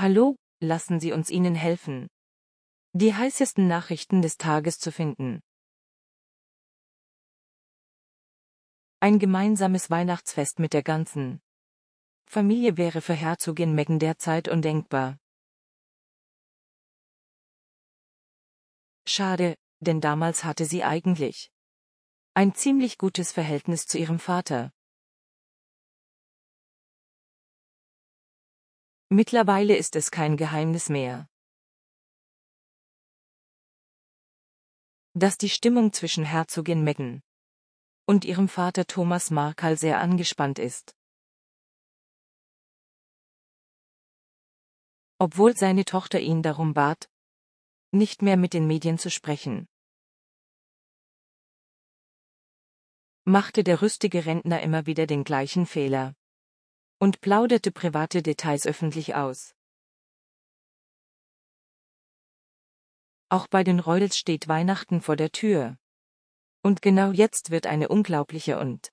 Hallo, lassen Sie uns Ihnen helfen. Die heißesten Nachrichten des Tages zu finden. Ein gemeinsames Weihnachtsfest mit der ganzen Familie wäre für Herzogin Meghan derzeit undenkbar. Schade, denn damals hatte sie eigentlich ein ziemlich gutes Verhältnis zu ihrem Vater. Mittlerweile ist es kein Geheimnis mehr. dass die Stimmung zwischen Herzogin Meghan und ihrem Vater Thomas Markal sehr angespannt ist. Obwohl seine Tochter ihn darum bat, nicht mehr mit den Medien zu sprechen, machte der rüstige Rentner immer wieder den gleichen Fehler und plauderte private Details öffentlich aus. Auch bei den Reudels steht Weihnachten vor der Tür. Und genau jetzt wird eine unglaubliche und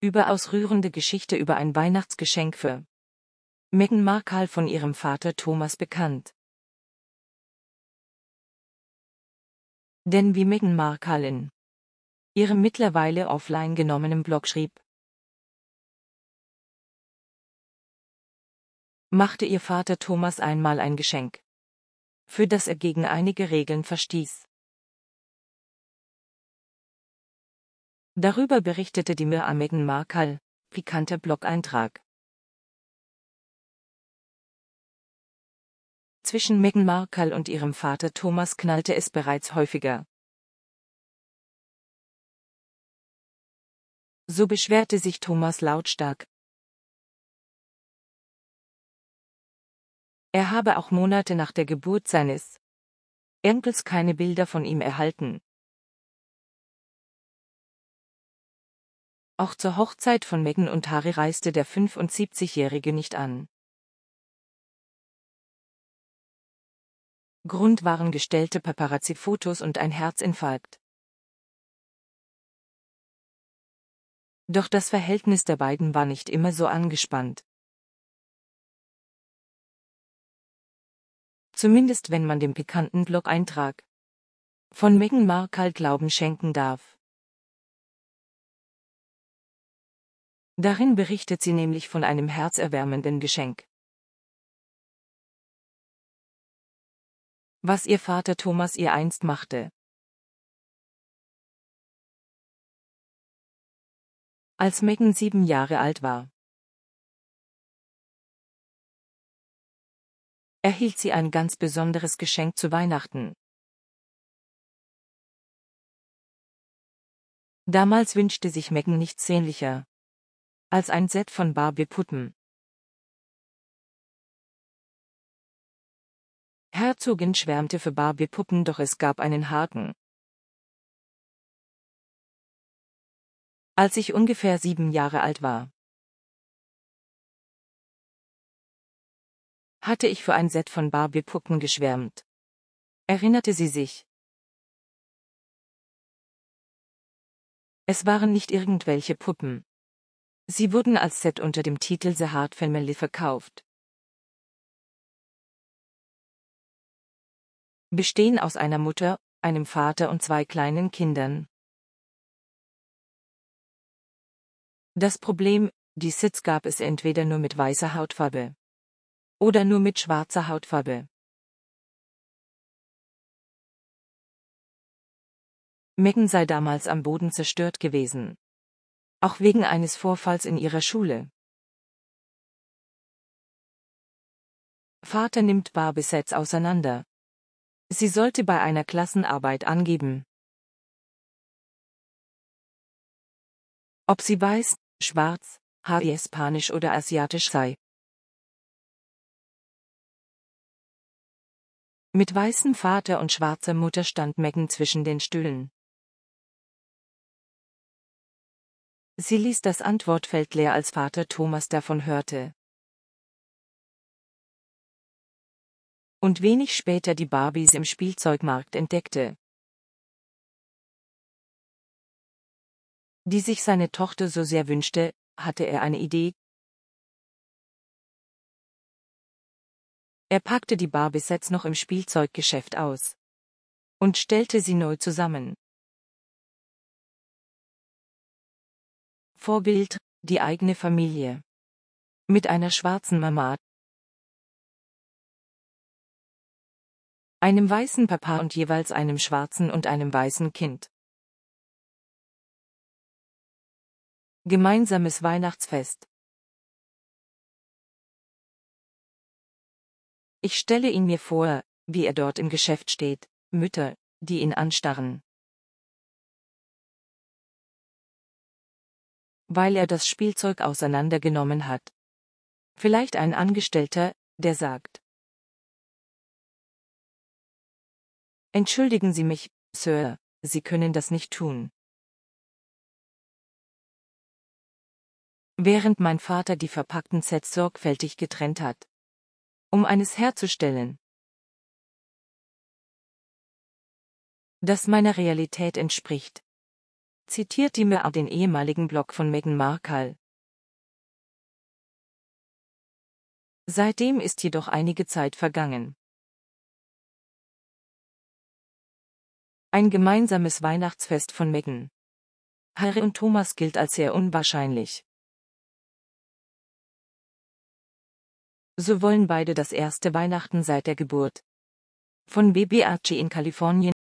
überaus rührende Geschichte über ein Weihnachtsgeschenk für Meghan Markle von ihrem Vater Thomas bekannt. Denn wie Meghan Markle in ihrem mittlerweile offline genommenen Blog schrieb. Machte ihr Vater Thomas einmal ein Geschenk, für das er gegen einige Regeln verstieß. Darüber berichtete die Mir Megan Markal, pikanter Blog-Eintrag. Zwischen Megan Markal und ihrem Vater Thomas knallte es bereits häufiger. So beschwerte sich Thomas lautstark. Er habe auch Monate nach der Geburt seines Enkels keine Bilder von ihm erhalten. Auch zur Hochzeit von Megan und Harry reiste der 75-Jährige nicht an. Grund waren gestellte Paparazzi-Fotos und ein Herzinfarkt. Doch das Verhältnis der beiden war nicht immer so angespannt. Zumindest wenn man dem pikanten Blog-Eintrag von Meghan Markle halt Glauben schenken darf. Darin berichtet sie nämlich von einem herzerwärmenden Geschenk. Was ihr Vater Thomas ihr einst machte. als Megan sieben Jahre alt war. erhielt sie ein ganz besonderes Geschenk zu Weihnachten. Damals wünschte sich Megan nichts sehnlicher als ein Set von Barbie-Puppen. Herzogin schwärmte für Barbie-Puppen, doch es gab einen Haken. als ich ungefähr sieben Jahre alt war. Hatte ich für ein Set von Barbie-Puppen geschwärmt. Erinnerte sie sich. Es waren nicht irgendwelche Puppen. Sie wurden als Set unter dem Titel The Hard Family verkauft. Bestehen aus einer Mutter, einem Vater und zwei kleinen Kindern. Das Problem, die Sitz gab es entweder nur mit weißer Hautfarbe oder nur mit schwarzer Hautfarbe. Megan sei damals am Boden zerstört gewesen. Auch wegen eines Vorfalls in ihrer Schule. Vater nimmt barbie auseinander. Sie sollte bei einer Klassenarbeit angeben. Ob sie weiß, schwarz, Haare spanisch oder asiatisch sei. Mit weißem Vater und schwarzer Mutter stand Megan zwischen den Stühlen. Sie ließ das Antwortfeld leer, als Vater Thomas davon hörte. Und wenig später die Barbies im Spielzeugmarkt entdeckte. die sich seine Tochter so sehr wünschte, hatte er eine Idee. Er packte die Bar bis jetzt noch im Spielzeuggeschäft aus und stellte sie neu zusammen. Vorbild, die eigene Familie. Mit einer schwarzen Mama, einem weißen Papa und jeweils einem schwarzen und einem weißen Kind. Gemeinsames Weihnachtsfest. Ich stelle ihn mir vor, wie er dort im Geschäft steht, Mütter, die ihn anstarren. Weil er das Spielzeug auseinandergenommen hat. Vielleicht ein Angestellter, der sagt. Entschuldigen Sie mich, Sir, Sie können das nicht tun. während mein Vater die verpackten Sets sorgfältig getrennt hat. Um eines herzustellen, das meiner Realität entspricht. Zitiert die mir den ehemaligen Blog von Meghan Markle. Seitdem ist jedoch einige Zeit vergangen. Ein gemeinsames Weihnachtsfest von Meghan. Harry und Thomas gilt als sehr unwahrscheinlich. So wollen beide das erste Weihnachten seit der Geburt. Von BBAC in Kalifornien